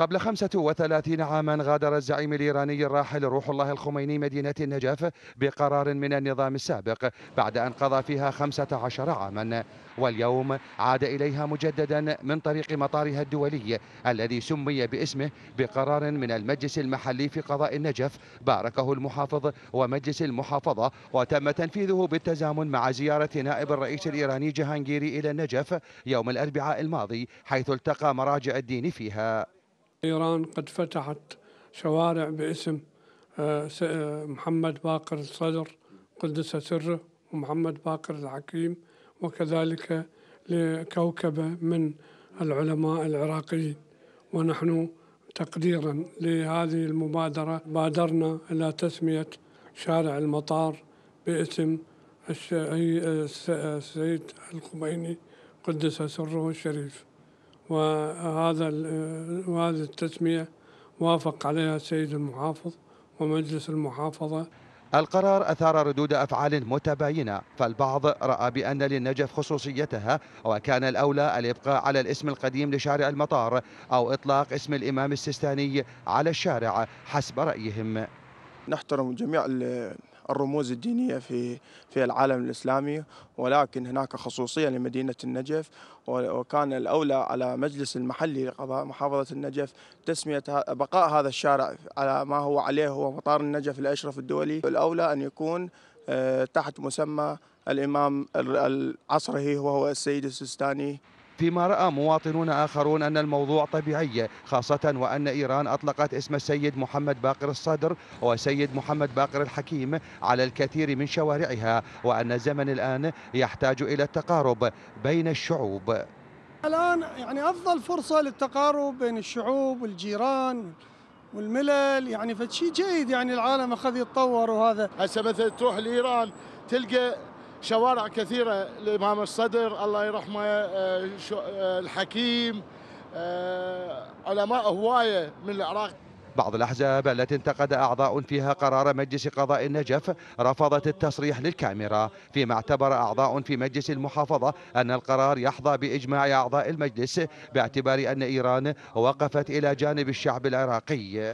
قبل 35 عاما غادر الزعيم الإيراني الراحل روح الله الخميني مدينة النجف بقرار من النظام السابق بعد أن قضى فيها 15 عاما واليوم عاد إليها مجددا من طريق مطارها الدولي الذي سمي باسمه بقرار من المجلس المحلي في قضاء النجف باركه المحافظ ومجلس المحافظة وتم تنفيذه بالتزامن مع زيارة نائب الرئيس الإيراني جهانجيري إلى النجف يوم الأربعاء الماضي حيث التقى مراجع الدين فيها إيران قد فتحت شوارع باسم آه، آه، محمد باقر الصدر قدس سره ومحمد باقر الحكيم وكذلك لكوكبة من العلماء العراقيين ونحن تقديرا لهذه المبادرة بادرنا إلى تسمية شارع المطار باسم السيد آه، الخميني قدس سره الشريف وهذا وهذه التسمية وافق عليها السيد المحافظ ومجلس المحافظة القرار أثار ردود أفعال متباينة فالبعض رأى بأن للنجف خصوصيتها وكان الأولى الإبقاء على الاسم القديم لشارع المطار أو إطلاق اسم الإمام السيستاني على الشارع حسب رأيهم نحترم جميع الرموز الدينية في في العالم الإسلامي ولكن هناك خصوصية لمدينة النجف وكان الأولى على مجلس المحلي لقضاء محافظة النجف تسمية بقاء هذا الشارع على ما هو عليه هو مطار النجف الأشرف الدولي الأولى أن يكون آه، تحت مسمى الإمام العصري وهو السيد السستاني فيما رأى مواطنون آخرون أن الموضوع طبيعي خاصة وأن إيران أطلقت اسم السيد محمد باقر الصدر وسيد محمد باقر الحكيم على الكثير من شوارعها وأن الزمن الآن يحتاج إلى التقارب بين الشعوب الآن يعني أفضل فرصة للتقارب بين الشعوب والجيران والملل يعني فشي جيد يعني العالم اخذ يتطور وهذا هسه مثلا تروح لايران تلقى شوارع كثيرة الإمام الصدر الله يرحمه آه، آه، الحكيم آه، علماء هواية من العراق بعض الأحزاب التي انتقد أعضاء فيها قرار مجلس قضاء النجف رفضت التصريح للكاميرا فيما اعتبر أعضاء في مجلس المحافظة أن القرار يحظى بإجماع أعضاء المجلس باعتبار أن إيران وقفت إلى جانب الشعب العراقي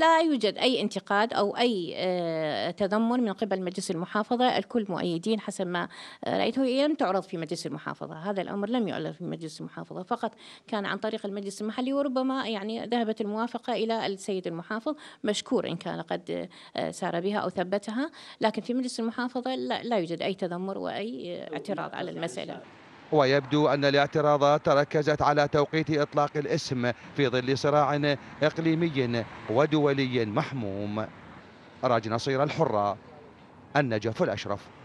لا يوجد أي انتقاد أو أي آه، تذمر من قبل مجلس المحافظة الكل مؤيدين حسب ما آه، رأيته لم تعرض في مجلس المحافظة هذا الأمر لم يعرض في مجلس المحافظة فقط كان عن طريق المجلس المحلي وربما يعني ذهبت الموافقة إلى السيد المحافظ مشكور إن كان قد آه، سار بها أو ثبتها لكن في مجلس المحافظة لا يوجد أي تذمر وأي اعتراض على يعني المسألة ويبدو أن الاعتراضات تركزت على توقيت إطلاق الاسم في ظل صراع إقليمي ودولي محموم راج نصير الحرة النجف الأشرف